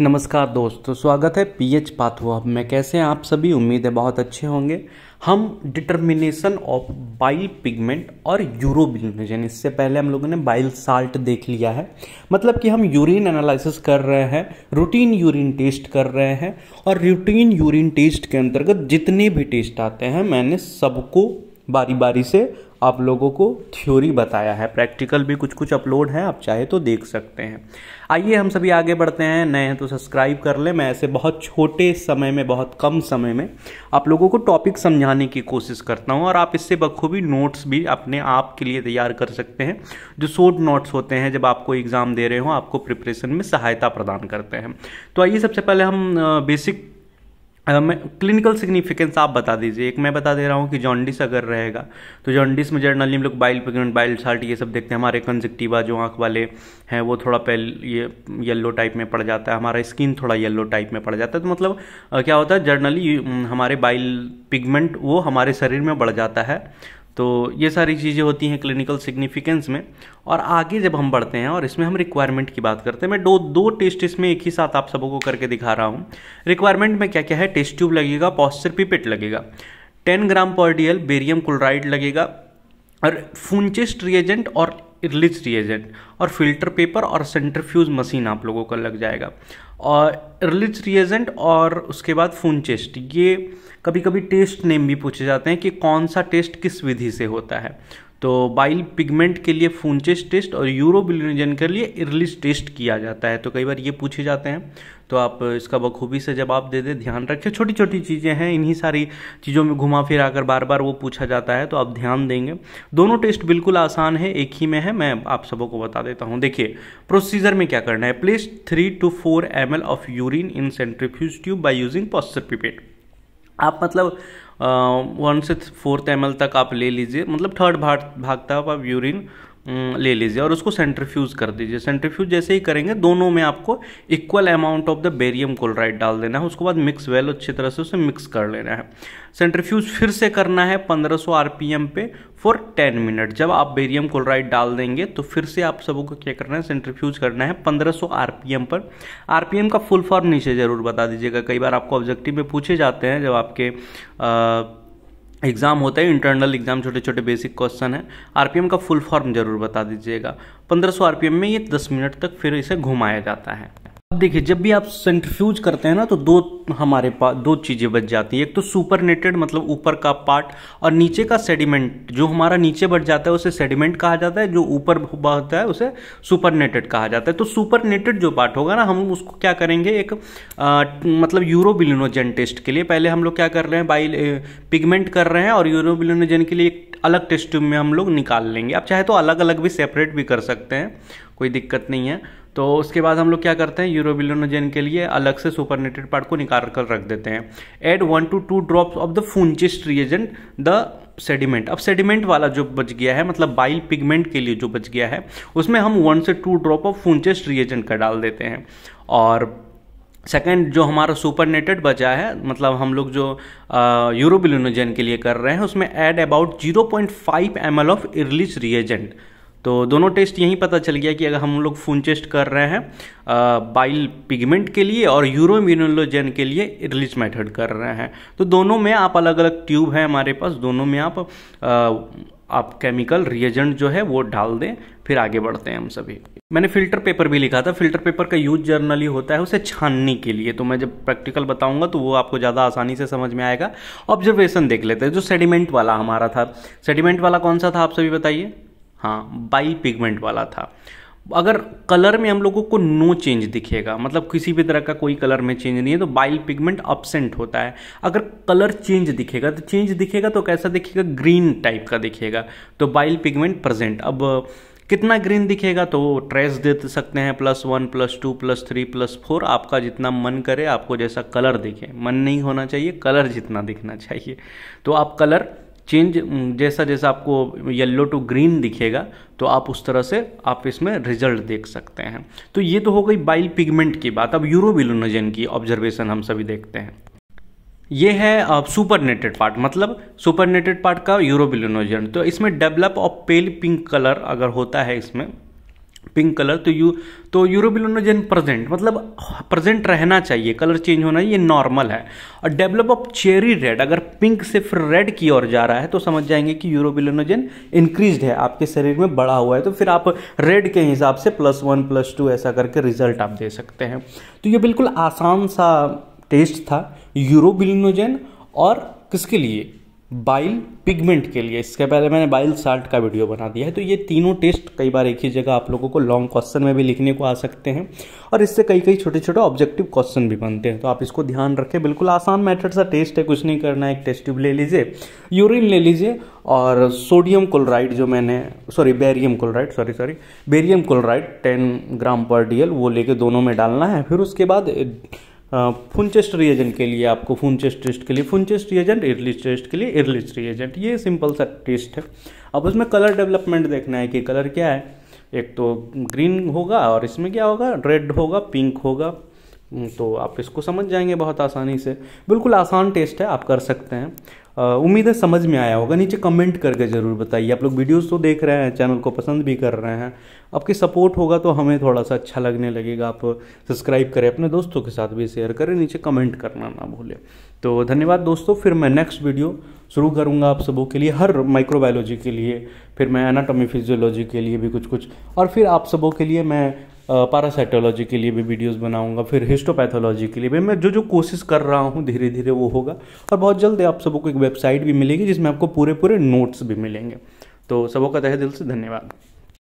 नमस्कार दोस्तों तो स्वागत है पीएच एच हब मैं कैसे हैं आप सभी उम्मीद है बहुत अच्छे होंगे हम डिटर्मिनेशन ऑफ बाइल पिगमेंट और यूरोबिलिनेशन इससे पहले हम लोगों ने बाइल साल्ट देख लिया है मतलब कि हम यूरिन एनालिसिस कर रहे हैं रूटीन यूरिन टेस्ट कर रहे हैं और रूटीन यूरिन टेस्ट के अंतर्गत जितने भी टेस्ट आते हैं मैंने सबको बारी बारी से आप लोगों को थ्योरी बताया है प्रैक्टिकल भी कुछ कुछ अपलोड है आप चाहे तो देख सकते हैं आइए हम सभी आगे बढ़ते हैं नए हैं तो सब्सक्राइब कर लें मैं ऐसे बहुत छोटे समय में बहुत कम समय में आप लोगों को टॉपिक समझाने की कोशिश करता हूँ और आप इससे बखूबी नोट्स भी अपने आप के लिए तैयार कर सकते हैं जो शोर्ट नोट्स होते हैं जब आपको एग्ज़ाम दे रहे हो आपको प्रिपरेशन में सहायता प्रदान करते हैं तो आइए सबसे पहले हम बेसिक क्लिनिकल सिग्निफिकेंस आप बता दीजिए एक मैं बता दे रहा हूँ कि जॉन्डिस अगर रहेगा तो जॉन्डिस में जर्नली हम लोग बाइल पिगमेंट बाइल साल्ट ये सब देखते हैं हमारे कंजक्टिवा जो आँख वाले हैं वो थोड़ा पहले ये येलो टाइप में पड़ जाता है हमारा स्किन थोड़ा येलो टाइप में पड़ जाता है तो मतलब क्या होता है जर्नली हमारे बाइल पिगमेंट वो हमारे शरीर में बढ़ जाता है तो ये सारी चीज़ें होती हैं क्लिनिकल सिग्निफिकेंस में और आगे जब हम बढ़ते हैं और इसमें हम रिक्वायरमेंट की बात करते हैं मैं दो दो टेस्ट इसमें एक ही साथ आप सबों को करके दिखा रहा हूँ रिक्वायरमेंट में क्या क्या है टेस्ट ट्यूब लगेगा पॉस्चर पिपेट लगेगा ten gram per D barium chloride लगेगा और फूनचेस्ट रिएजेंट और इर्लिज रिएजेंट और फिल्टर पेपर और सेंट्रीफ्यूज मशीन आप लोगों का लग जाएगा और इर्लिज रिएजेंट और उसके बाद फून चेस्ट ये कभी कभी टेस्ट नेम भी पूछे जाते हैं कि कौन सा टेस्ट किस विधि से होता है तो बाइल पिगमेंट के लिए फूनचेस टेस्ट और यूरोबिलिजन के लिए इरलिस टेस्ट किया जाता है तो कई बार ये पूछे जाते हैं तो आप इसका बखूबी से जवाब दे दें ध्यान रखें छोटी छोटी चीज़ें हैं इन्हीं सारी चीज़ों में घुमा फिरा कर बार बार वो पूछा जाता है तो आप ध्यान देंगे दोनों टेस्ट बिल्कुल आसान है एक ही में है मैं आप सबों को बता देता हूँ देखिए प्रोसीजर में क्या करना है place three to four M of urine in centrifuge tube by using Pasteur pipette आप मतलब वन से फोर्थ एम तक आप ले लीजिए मतलब थर्ड भाग भाग तक आप यूरिन हम्म, ले लीजिए और उसको सेंट्रीफ्यूज कर दीजिए सेंट्रीफ्यूज जैसे ही करेंगे दोनों में आपको equal amount of the barium chloride डाल देना है उसके बाद मिक्स वेल अच्छी तरह से उसे मिक्स कर लेना है सेंट्रीफ्यूज फिर से करना है 1500 आरपीएम पे फॉर 10 मिनट जब आप बेरियम क्लोराइड डाल देंगे तो फिर से आप सबको क्या करना है सेंट्रीफ्यूज करना है 1500 आरपीएम पर आरपीएम का फुल फॉर्म नीचे ज़रूर बता दीजिएगा कई बार आपको ऑब्जेक्टिव में पूछे जाते हैं जब आपके आ, एग्ज़ाम होता है इंटरनल एग्ज़ाम छोटे छोटे बेसिक क्वेश्चन है आरपीएम का फुल फॉर्म जरूर बता दीजिएगा पंद्रह सौ आरपीएम में ये दस मिनट तक फिर इसे घुमाया जाता है अब देखिए जब भी आप सेंट्रीफ्यूज करते हैं ना तो दो हमारे पास दो चीज़ें बच जाती है एक तो सुपरनेटेड मतलब ऊपर का पार्ट और नीचे का सेडिमेंट जो हमारा नीचे बच जाता है उसे सेडिमेंट कहा जाता है जो ऊपर होता है उसे सुपरनेटेड कहा जाता है तो सुपरनेटेड जो पार्ट होगा ना हम उसको क्या करेंगे एक आ, मतलब यूरोबिलिनोजन टेस्ट के लिए पहले हम लोग क्या कर रहे हैं बाई पिगमेंट कर रहे हैं और यूरोबिलिनोजन के लिए एक अलग टेस्ट में हम लोग निकाल लेंगे आप चाहे तो अलग अलग भी सेपरेट भी कर सकते हैं कोई दिक्कत नहीं है तो उसके बाद हम लोग क्या करते हैं यूरोबिलोनोजेन के लिए अलग से सुपरनेटेड पार्ट को निकाल कर रख देते हैं add one to two drops of the Fouchet's reagent the sediment अब सेडिमेंट वाला जो बच गया है मतलब बाइल पिगमेंट के लिए जो बच गया है उसमें हम वन से two drop of Fouchet's reagent का डाल देते हैं और सेकेंड जो हमारा सुपरनेटेड बचा है मतलब हम लोग जो यूरोबिलोनोजेन के लिए कर रहे हैं उसमें add about zero point five M L of Ehrlich's reagent तो दोनों टेस्ट यहीं पता चल गया कि अगर हम लोग फून टेस्ट कर रहे हैं बाइल पिगमेंट के लिए और यूरोम्यूनोलोजन के लिए रिलीज मेथड कर रहे हैं तो दोनों में आप अलग अलग ट्यूब हैं हमारे पास दोनों में आप आ, आप केमिकल रिएजेंट जो है वो डाल दें फिर आगे बढ़ते हैं हम सभी मैंने फिल्टर पेपर भी लिखा था फिल्टर पेपर का यूज जर्नली होता है उसे छानने के लिए तो मैं जब प्रैक्टिकल बताऊंगा तो वो आपको ज़्यादा आसानी से समझ में आएगा ऑब्जर्वेशन देख लेते हैं जो सेडिमेंट वाला हमारा था सेडिमेंट वाला कौन सा था आप सभी बताइए हाँ बाई पिगमेंट वाला था अगर कलर में हम लोगों को नो चेंज दिखेगा मतलब किसी भी तरह का कोई कलर में चेंज नहीं है तो बाइल पिगमेंट अपसेंट होता है अगर कलर चेंज दिखेगा तो चेंज दिखेगा तो कैसा दिखेगा ग्रीन टाइप का दिखेगा तो बाइल पिगमेंट प्रेजेंट अब कितना ग्रीन दिखेगा तो ट्रेस दे सकते हैं plus one plus two plus three plus four आपका जितना मन करे आपको जैसा कलर दिखे मन नहीं होना चाहिए कलर जितना दिखना चाहिए तो आप कलर चेंज जैसा जैसा आपको येल्लो टू ग्रीन दिखेगा तो आप उस तरह से आप इसमें रिजल्ट देख सकते हैं तो ये तो हो गई बाइल पिगमेंट की बात अब यूरोबिलोनोजन की ऑब्जर्वेशन हम सभी देखते हैं ये है सुपर नेटेड पार्ट मतलब सुपर नेटेड पार्ट का यूरोबिलोनोजन तो इसमें develop of pale pink colour अगर होता है इसमें पिंक कलर तो यू तो यूरोबिलोनोजेन प्रेजेंट मतलब प्रेजेंट रहना चाहिए कलर चेंज होना ये नॉर्मल है और डेवलप ऑफ चेरी रेड अगर पिंक से फिर रेड की ओर जा रहा है तो समझ जाएंगे कि यूरोबिलोनोजेन इंक्रीज्ड है आपके शरीर में बढ़ा हुआ है तो फिर आप रेड के हिसाब से प्लस वन प्लस टू ऐसा करके रिजल्ट आप दे सकते हैं तो ये बिल्कुल आसान सा टेस्ट था यूरोबिलोनोजेन और किसके लिए बाइल पिगमेंट के लिए इसके पहले मैंने बाइल साल्ट का वीडियो बना दिया है तो ये तीनों टेस्ट कई बार एक ही जगह आप लोगों को लॉन्ग क्वेश्चन में भी लिखने को आ सकते हैं और इससे कई कई छोटे छोटे ऑब्जेक्टिव क्वेश्चन भी बनते हैं तो आप इसको ध्यान रखें बिल्कुल आसान मैथड सा टेस्ट है कुछ नहीं करना है एक टेस्ट ट्यूब ले लीजिए यूरिन ले लीजिए और सोडियम क्लोराइड जो मैंने sorry barium chloride sorry sorry barium chloride ten gram per D वो लेके दोनों में डालना है फिर उसके बाद फुनचेस्ट रिएजेंट के लिए आपको फुनचेस्ट टेस्ट के लिए फुनचेस्ट रिएजेंट इरलिच टेस्ट के लिए इरलिच रिएजेंट ये सिंपल सा टेस्ट है अब उसमें कलर डेवलपमेंट देखना है कि कलर क्या है एक तो ग्रीन होगा और इसमें क्या होगा रेड होगा पिंक होगा हम्म, तो आप इसको समझ जाएंगे बहुत आसानी से बिल्कुल आसान टेस्ट है आप कर सकते हैं उम्मीद है समझ में आया होगा नीचे कमेंट करके ज़रूर बताइए आप लोग वीडियोस तो देख रहे हैं चैनल को पसंद भी कर रहे हैं आपकी सपोर्ट होगा तो हमें थोड़ा सा अच्छा लगने लगेगा आप सब्सक्राइब करें अपने दोस्तों के साथ भी शेयर करें नीचे कमेंट करना ना भूलें तो धन्यवाद दोस्तों फिर मैं नेक्स्ट वीडियो शुरू करूँगा आप सबों के लिए हर माइक्रोबायोलॉजी के लिए फिर मैं एनाटॉमी फिजियोलॉजी के लिए भी कुछ कुछ और फिर आप सबों के लिए मैं पैरासाइटोलॉजी के लिए भी वीडियोस बनाऊंगा फिर हिस्टोपैथोलॉजी के लिए भी मैं जो जो कोशिश कर रहा हूँ धीरे धीरे वो होगा और बहुत जल्द आप सबको एक वेबसाइट भी मिलेगी जिसमें आपको पूरे पूरे नोट्स भी मिलेंगे तो सबों का तहे दिल से धन्यवाद